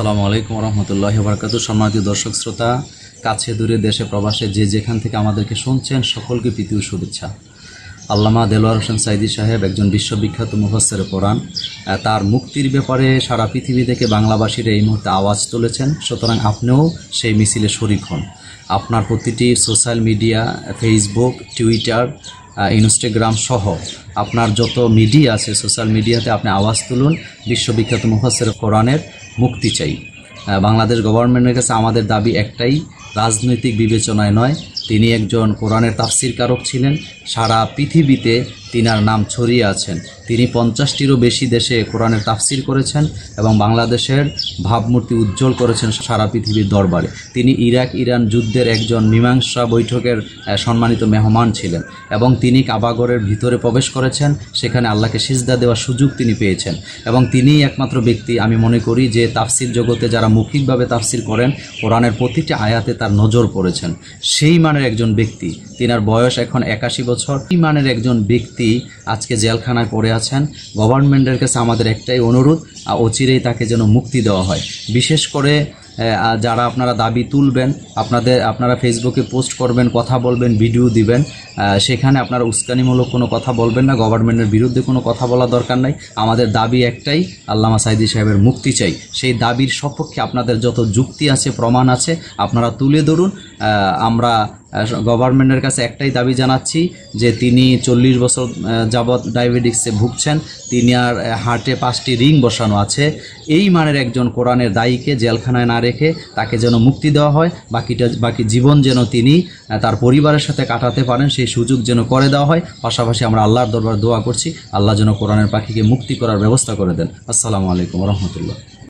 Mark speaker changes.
Speaker 1: সালামু আলাইকুম রহমতুল্লাহ বরকাত সম্মানিত দর্শক শ্রোতা কাছে দূরে দেশে প্রবাসে যে যেখান থেকে আমাদেরকে শুনছেন সকলকে পৃথিবী শুভেচ্ছা আল্লামা দেলোয়ার হোসেন সাইদি সাহেব একজন বিশ্ববিখ্যাত মুফাসের কোরআন তার মুক্তির ব্যাপারে সারা পৃথিবী থেকে বাংলাবাসীর এই মুহূর্তে আওয়াজ তুলেছেন সুতরাং আপনিও সেই মিছিলে শরিক হন আপনার প্রতিটি social media Facebook Twitter Instagram সহ আপনার যত মিডিয়া আছে সোশ্যাল মিডিয়াতে আপনি আওয়াজ তুলুন বিশ্ববিখ্যাত মুফাসের কোরআনের মুক্তি চাই বাংলাদেশ গভর্নমেন্টের কাছে আমাদের দাবি একটাই রাজনৈতিক বিবেচনায় নয় তিনি একজন কোরআনের তাফসির কারক ছিলেন সারা পৃথিবীতে তিনার নাম ছড়িয়ে আছেন তিনি পঞ্চাশটিরও বেশি দেশে কোরআনের তাফসির করেছেন এবং বাংলাদেশের ভাবমূর্তি উজ্জ্বল করেছেন সারা পৃথিবীর দরবারে তিনি ইরাক ইরান যুদ্ধের একজন মীমাংসা বৈঠকের সম্মানিত মেহমান ছিলেন এবং তিনি কাবাগরের ভিতরে প্রবেশ করেছেন সেখানে আল্লাহকে সিজদা দেওয়ার সুযোগ তিনি পেয়েছেন এবং তিনিই একমাত্র ব্যক্তি আমি মনে করি যে তাফসির জগতে যারা মৌখিকভাবে তাফসির করেন কোরআনের প্রতিটি আয়াতে তার নজর পড়েছেন সেই মানের একজন ব্যক্তি তিনার বয়স এখন একাশি বছর সেই মানের একজন ব্যক্তি ব্যক্তি আজকে জেলখানায় পড়ে আছেন গভর্নমেন্টের কাছে আমাদের একটাই অনুরোধ অচিরেই তাকে যেন মুক্তি দেওয়া হয় বিশেষ করে যারা আপনারা দাবি তুলবেন আপনাদের আপনারা ফেসবুকে পোস্ট করবেন কথা বলবেন ভিডিও দিবেন সেখানে আপনারা উস্কানিমূলক কোনো কথা বলবেন না গভর্নমেন্টের বিরুদ্ধে কোনো কথা বলা দরকার নাই আমাদের দাবি একটাই আল্লামা সাইদি সাহেবের মুক্তি চাই সেই দাবির সপক্ষে আপনাদের যত যুক্তি আছে প্রমাণ আছে আপনারা তুলে ধরুন আমরা গভর্নমেন্টের কাছে একটাই দাবি জানাচ্ছি যে তিনি চল্লিশ বছর যাবৎ ডায়াবেটিক্সে ভুগছেন তিনি আর হার্টে পাঁচটি রিং বসানো আছে এই মানের একজন কোরআনের দায়ীকে জেলখানায় না রেখে তাকে যেন মুক্তি দেওয়া হয় বাকিটা বাকি জীবন যেন তিনি তার পরিবারের সাথে কাটাতে পারেন সেই সুযোগ যেন করে দেওয়া হয় পাশাপাশি আমরা আল্লাহর দরবার দোয়া করছি আল্লাহ যেন কোরআনের পাখিকে মুক্তি করার ব্যবস্থা করে দেন আসসালামু আলাইকুম রহমতুল্লাহ